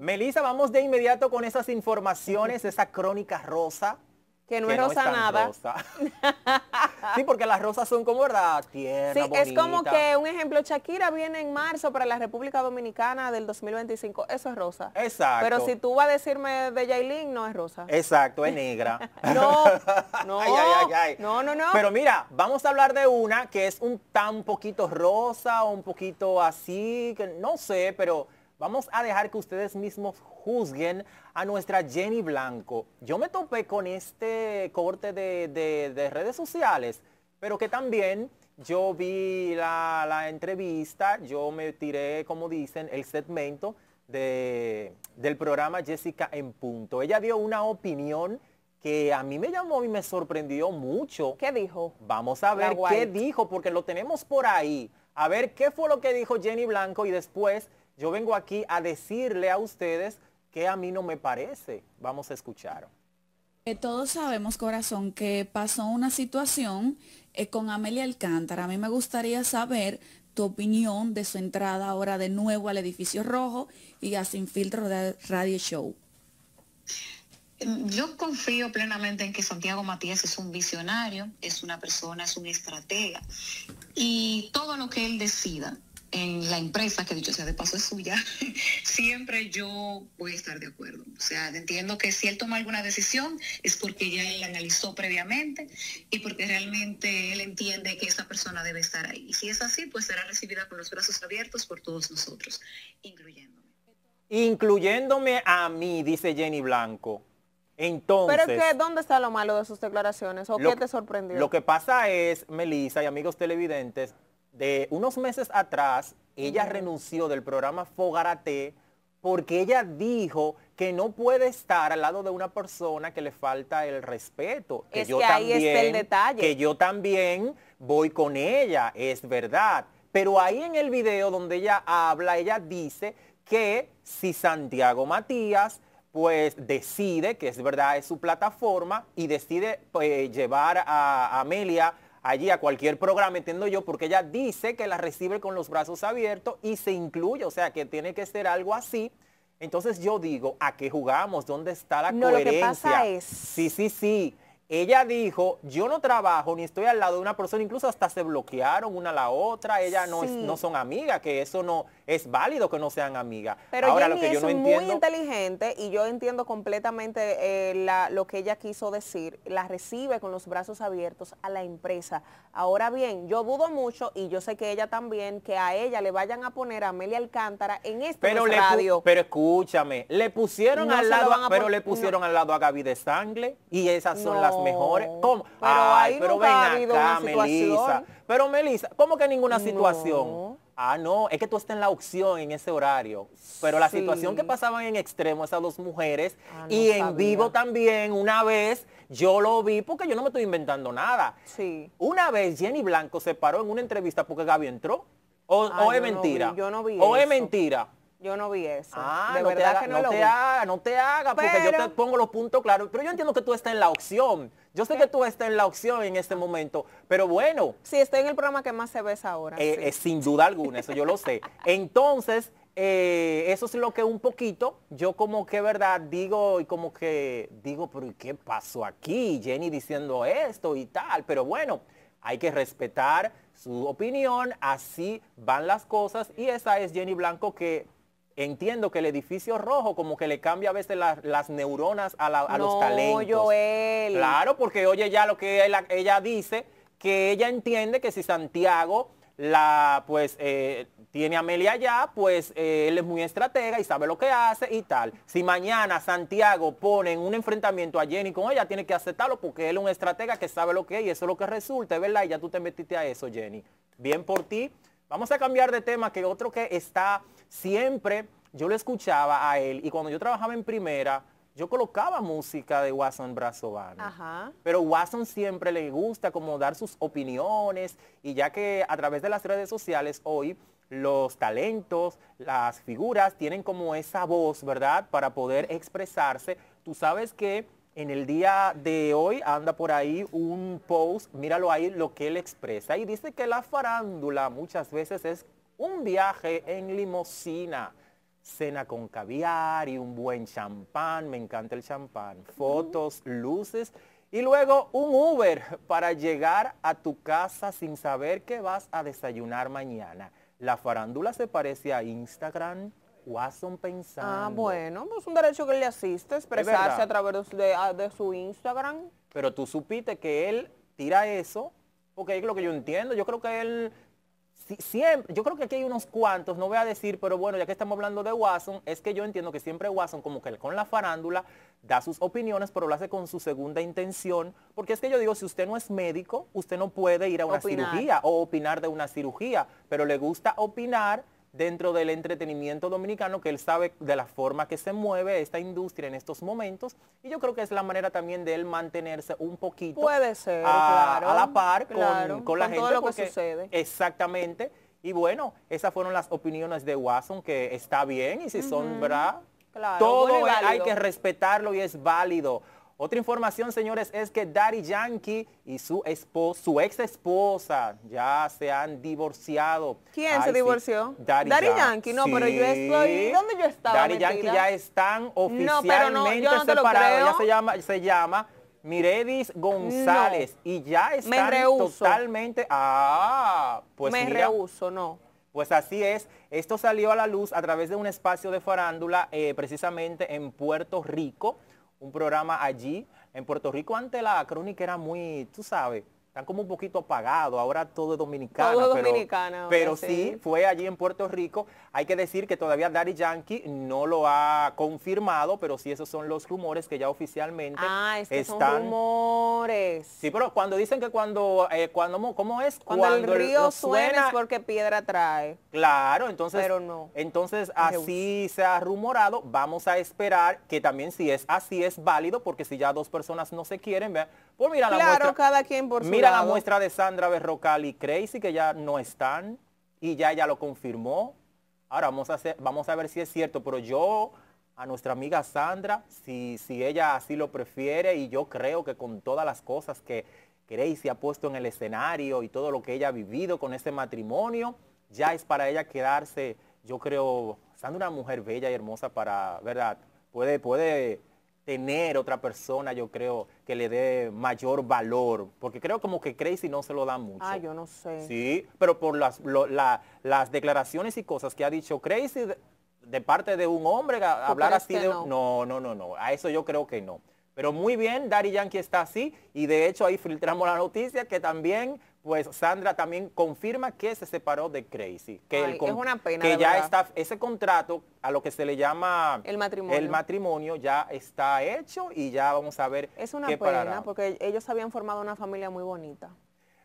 Melissa, vamos de inmediato con esas informaciones, esa crónica rosa. Que no es rosa nada. sí, porque las rosas son como, ¿verdad? Sí, es como que, un ejemplo, Shakira viene en marzo para la República Dominicana del 2025. Eso es rosa. Exacto. Pero si tú vas a decirme de Jailin, no es rosa. Exacto, es negra. no, no. no, no, no. Pero mira, vamos a hablar de una que es un tan poquito rosa, un poquito así, que no sé, pero Vamos a dejar que ustedes mismos juzguen a nuestra Jenny Blanco. Yo me topé con este corte de, redes sociales, pero que también yo vi la, entrevista, yo me tiré, como dicen, el segmento del programa Jessica en Punto. Ella dio una opinión que a mí me llamó y me sorprendió mucho. ¿Qué dijo? Vamos a ver qué dijo, porque lo tenemos por ahí. A ver qué fue lo que dijo Jenny Blanco y después yo vengo aquí a decirle a ustedes que a mí no me parece. Vamos a escuchar. todos sabemos, corazón, que pasó una situación eh, con Amelia Alcántara. A mí me gustaría saber tu opinión de su entrada ahora de nuevo al edificio rojo y a Sin Filtro de Radio Show. Em, yo confío plenamente en que Santiago Matías es un visionario, es una persona, es un estratega. Y todo lo que él decida en la empresa, que dicho sea de paso es suya, siempre yo voy a estar de acuerdo. O sea, entiendo que si él toma alguna decisión es porque ya él la analizó previamente y porque realmente él entiende que esa persona debe estar ahí. Y si es así, pues será recibida con los brazos abiertos por todos nosotros, incluyéndome. Incluyéndome a mí, dice Jenny Blanco. Entonces, ¿Pero qué, dónde está lo malo de sus declaraciones o qué te sorprendió? Lo que pasa es, Melissa y amigos televidentes, de unos meses atrás, ella renunció del programa Fogarate porque ella dijo que no puede estar al lado de una persona que le falta el respeto. Que yo ahí también, está el detalle. Que yo también voy con ella, es verdad. Pero ahí en el video donde ella habla, ella dice que si Santiago Matías pues decide, que es verdad, es su plataforma, y decide pues, llevar a Amelia allí a cualquier programa, entiendo yo, porque ella dice que la recibe con los brazos abiertos y se incluye, o sea, que tiene que ser algo así. Entonces yo digo, ¿a qué jugamos? ¿Dónde está la coherencia? Lo que pasa es... Sí, sí, sí. Ella dijo, yo no trabajo ni estoy al lado de una persona, incluso hasta se bloquearon una a la otra, ella no, es, no son amigas, que eso no es válido que no sean amigas. Pero Ahora, lo que yo es no entiendo... muy inteligente y yo entiendo completamente eh, lo que ella quiso decir, la recibe con los brazos abiertos a la empresa. Ahora bien, yo dudo mucho y yo sé que ella también, que a ella le vayan a poner a Amelia Alcántara en este radio. Pero escúchame, le pusieron al lado, pero le pusieron al lado a Gaby de Sangle y esas son las mejores. Pero pero Pero Melisa, ¿cómo que ninguna situación? Ah, no, es que tú estás en la opción en ese horario. Pero la situación que pasaban en extremo, esas dos mujeres, ah, y en vivo también, una vez, yo lo vi porque yo no me estoy inventando nada. Sí. Una vez Jenny Blanco se paró en una entrevista porque Gaby entró. O, ah, es mentira. yo no vi. O es mentira. Yo no vi eso. Ah, de verdad que no, te Haga, no te haga, porque yo te pongo los puntos claros. Pero yo entiendo que tú estás en la opción. Yo sé que tú estás en la opción en este momento, pero bueno. Sí, estoy en el programa que más se ves ahora. Eh, eh, sin duda alguna, eso yo lo sé. Entonces, eh, eso es lo que un poquito, yo como que verdad digo y como que digo, pero ¿qué pasó aquí? Jenny diciendo esto y tal, pero bueno, hay que respetar su opinión, así van las cosas y esa es Jenny Blanco que Entiendo que el edificio rojo como que le cambia a veces las neuronas a, a los talentos. Claro, porque oye ya lo que ella, dice, que ella entiende que si Santiago la pues eh, tiene a Amelia allá, pues eh, él es muy estratega y sabe lo que hace y tal. Si mañana Santiago pone en un enfrentamiento a Jenny con ella, tiene que aceptarlo porque él es un estratega que sabe lo que es y eso es lo que resulta, ¿verdad? Y ya tú te metiste a eso, Jenny. Bien por ti. Vamos a cambiar de tema, que otro que está siempre, yo le escuchaba a él, y cuando yo trabajaba en primera, yo colocaba música de Watson Brazovano. Pero Watson siempre le gusta como dar sus opiniones, y ya que a través de las redes sociales hoy, los talentos, las figuras tienen como esa voz, ¿verdad? Para poder expresarse. Tú sabes que en el día de hoy anda por ahí un post, míralo ahí lo que él expresa y dice que la farándula muchas veces es un viaje en limosina, cena con caviar y un buen champán, me encanta el champán, fotos, luces y luego un Uber para llegar a tu casa sin saber que vas a desayunar mañana. La farándula se parece a Instagram, Watson ah, pensando. Ah, bueno, pues un derecho que le asiste, expresarse a través ah, de, su Instagram. Pero tú supiste que él tira eso, porque es lo que yo entiendo. Yo creo que él siempre, yo creo que aquí hay unos cuantos, no voy a decir, pero bueno, ya que estamos hablando de Watson, es que yo entiendo que siempre Watson, como que con la farándula, da sus opiniones, pero lo hace con su segunda intención, porque es que yo digo, si usted no es médico, usted no puede ir a una cirugía o opinar de una cirugía, pero le gusta opinar dentro del entretenimiento dominicano, que él sabe de la forma que se mueve esta industria en estos momentos. Y yo creo que es la manera también de él mantenerse un poquito Puede ser, a, la par con, con, la gente. Todo lo que sucede. Exactamente. Y bueno, esas fueron las opiniones de Watson, que está bien, y si sombra son todo hay que respetarlo y es válido. Otra información, señores, es que Daddy Yankee y su ex esposa, ya se han divorciado. ¿Quién se divorció? Dari Yankee. Daddy Yankee, no, pero yo estoy, ¿dónde yo estaba Daddy Yankee ya están oficialmente no, no, no separados, ya se llama, se llama Miredis González y ya están totalmente, ah, pues Me no. Pues así es, esto salió a la luz a través de un espacio de farándula eh, precisamente en Puerto Rico, un programa allí en Puerto Rico antes la crónica era muy, tú sabes, están como un poquito apagados, ahora todo es dominicano. pero, pero sí. fue allí en Puerto Rico. Hay que decir que todavía Daddy Yankee no lo ha confirmado, pero sí esos son los rumores que ya oficialmente ah, es están. Son rumores. Sí, pero cuando dicen que cuando, eh, cuando ¿cómo es? Cuando, el río suena, porque piedra trae. Claro, entonces. Pero no. Entonces así se ha rumorado. Vamos a esperar que también si es así es válido, porque si ya dos personas no se quieren, ver pues mira la Claro, cada quien por su mira la muestra de Sandra Berrocal y Crazy, que ya no están, y ya ella lo confirmó. Ahora vamos a, hacer, vamos a ver si es cierto, pero yo a nuestra amiga Sandra, si, si ella así lo prefiere, y yo creo que con todas las cosas que Crazy ha puesto en el escenario y todo lo que ella ha vivido con ese matrimonio, ya es para ella quedarse, yo creo, Sandra una mujer bella y hermosa para, ¿verdad? Puede, puede tener otra persona, yo creo, que le dé mayor valor. Porque creo como que Crazy no se lo da mucho. Ah, yo no sé. Sí, pero por las, las declaraciones y cosas que ha dicho Crazy de, parte de un hombre, hablar así de... No? no, no, no, A eso yo creo que no. Pero muy bien, Dari Yankee está así y de hecho ahí filtramos la noticia que también pues Sandra también confirma que se separó de Crazy. Que, el es una pena, que ya está, ese contrato a lo que se le llama el matrimonio. el matrimonio ya está hecho y ya vamos a ver. Es una pena porque ellos habían formado una familia muy bonita.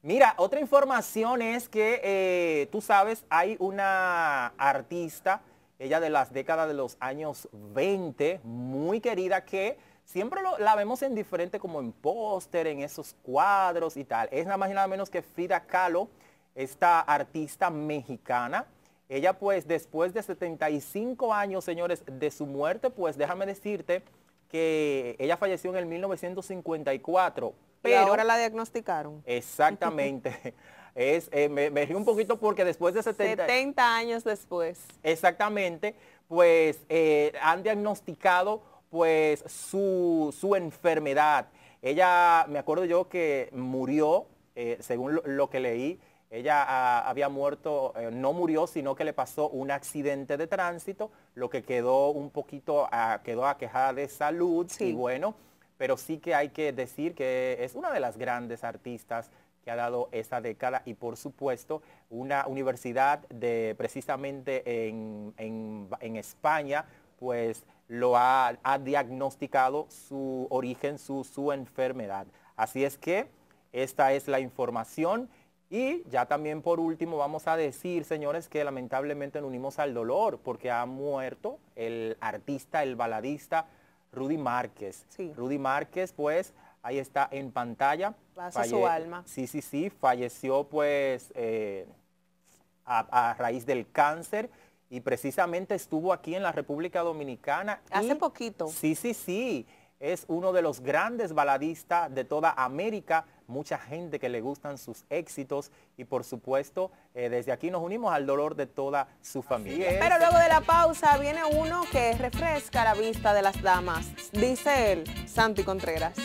Mira, otra información es que, eh, tú sabes, hay una artista, ella de las décadas de los años 20, muy querida, que siempre la vemos en diferente, como en póster, en esos cuadros y tal. Es nada más y nada menos que Frida Kahlo, esta artista mexicana. Ella pues después de 75 años, señores, de su muerte, pues déjame decirte que ella falleció en el 1954. Pero ahora la diagnosticaron. Exactamente. es, eh, me, río un poquito porque después de 70, 70 años después. Exactamente, pues eh, han diagnosticado pues su, enfermedad. Ella, me acuerdo yo que murió, eh, según lo, que leí, ella ah, había muerto, eh, no murió, sino que le pasó un accidente de tránsito, lo que quedó un poquito, a, ah, quedó aquejada de salud y bueno, pero sí que hay que decir que es una de las grandes artistas que ha dado esta década y por supuesto una universidad de precisamente en, en España, pues lo ha, diagnosticado su origen, su, enfermedad. Así es que esta es la información y ya también por último vamos a decir, señores, que lamentablemente nos unimos al dolor porque ha muerto el artista, el baladista Rudy Márquez. Sí. Rudy Márquez, pues, ahí está en pantalla. su alma. Sí, sí, sí, falleció pues eh, a, raíz del cáncer y precisamente estuvo aquí en la República Dominicana. Hace poquito. Sí, sí, sí. Es uno de los grandes baladistas de toda América, mucha gente que le gustan sus éxitos y por supuesto eh, desde aquí nos unimos al dolor de toda su familia. Pero luego de la pausa viene uno que refresca la vista de las damas, dice él, Santi Contreras.